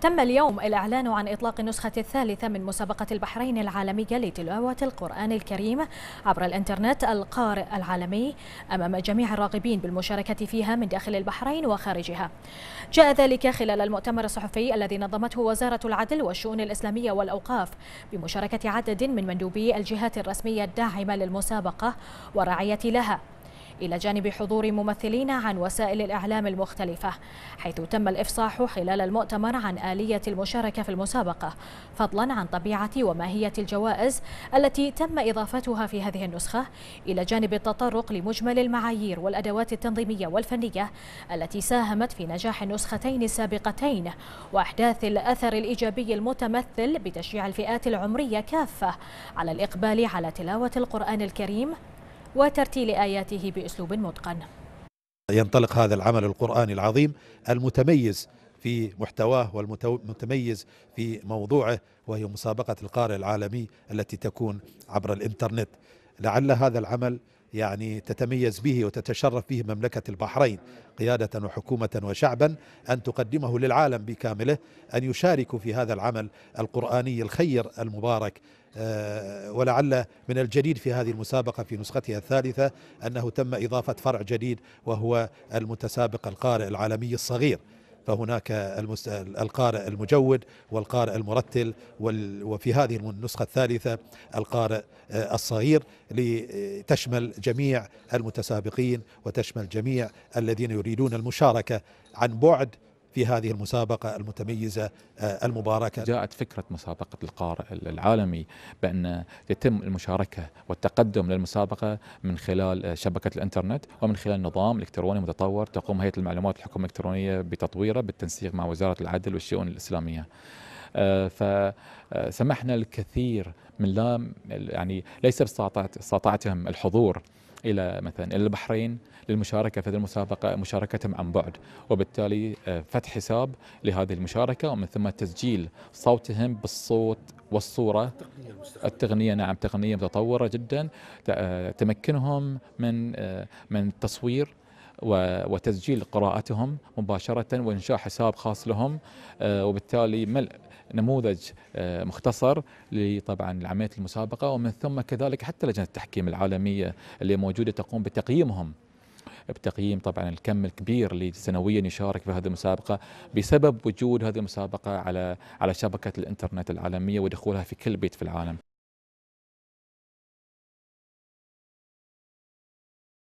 تم اليوم الإعلان عن إطلاق النسخة الثالثة من مسابقة البحرين العالمية لتلاوة القرآن الكريم عبر الإنترنت القارئ العالمي أمام جميع الراغبين بالمشاركة فيها من داخل البحرين وخارجها جاء ذلك خلال المؤتمر الصحفي الذي نظمته وزارة العدل والشؤون الإسلامية والأوقاف بمشاركة عدد من مندوبي الجهات الرسمية الداعمة للمسابقة والرعاية لها إلى جانب حضور ممثلين عن وسائل الإعلام المختلفة حيث تم الإفصاح خلال المؤتمر عن آلية المشاركة في المسابقة فضلا عن طبيعة وماهية الجوائز التي تم إضافتها في هذه النسخة إلى جانب التطرق لمجمل المعايير والأدوات التنظيمية والفنية التي ساهمت في نجاح النسختين السابقتين وإحداث الأثر الإيجابي المتمثل بتشجيع الفئات العمرية كافة على الإقبال على تلاوة القرآن الكريم وترتيل آياته بأسلوب متقن ينطلق هذا العمل القرآني العظيم المتميز في محتواه والمتميز في موضوعه وهي مسابقة القارئ العالمي التي تكون عبر الإنترنت لعل هذا العمل يعني تتميز به وتتشرف به مملكة البحرين قيادة وحكومة وشعبا أن تقدمه للعالم بكامله أن يشاركوا في هذا العمل القرآني الخير المبارك آه، ولعل من الجديد في هذه المسابقة في نسختها الثالثة أنه تم إضافة فرع جديد وهو المتسابق القارئ العالمي الصغير فهناك المست... القارئ المجود والقارئ المرتل وال... وفي هذه النسخة الثالثة القارئ آه، الصغير لتشمل جميع المتسابقين وتشمل جميع الذين يريدون المشاركة عن بعد في هذه المسابقة المتميزة آه، المباركة جاءت فكرة مسابقة القارئ العالمي بأن يتم المشاركة والتقدم للمسابقة من خلال آه، شبكة الإنترنت ومن خلال نظام إلكتروني متطور تقوم هيئة المعلومات الحكومة الإلكترونية بتطويره بالتنسيق مع وزارة العدل والشؤون الإسلامية آه، فسمحنا الكثير من لا يعني ليس باستطاعتهم الحضور إلى مثلا إلى البحرين للمشاركة في هذه المسابقة مشاركتهم عن بعد وبالتالي آه، فتح حساب لهذه المشاركة ومن ثم تسجيل صوتهم بالصوت والصورة التقنية نعم تقنية متطورة جدا آه، تمكنهم من آه، من التصوير وتسجيل قراءتهم مباشرة وإنشاء حساب خاص لهم آه، وبالتالي ملء نموذج آه، مختصر لطبعا عملية المسابقة ومن ثم كذلك حتى لجنة التحكيم العالمية اللي موجودة تقوم بتقييمهم بتقييم طبعا الكم الكبير اللي سنويا يشارك في هذه المسابقه بسبب وجود هذه المسابقه على على شبكه الانترنت العالميه ودخولها في كل بيت في العالم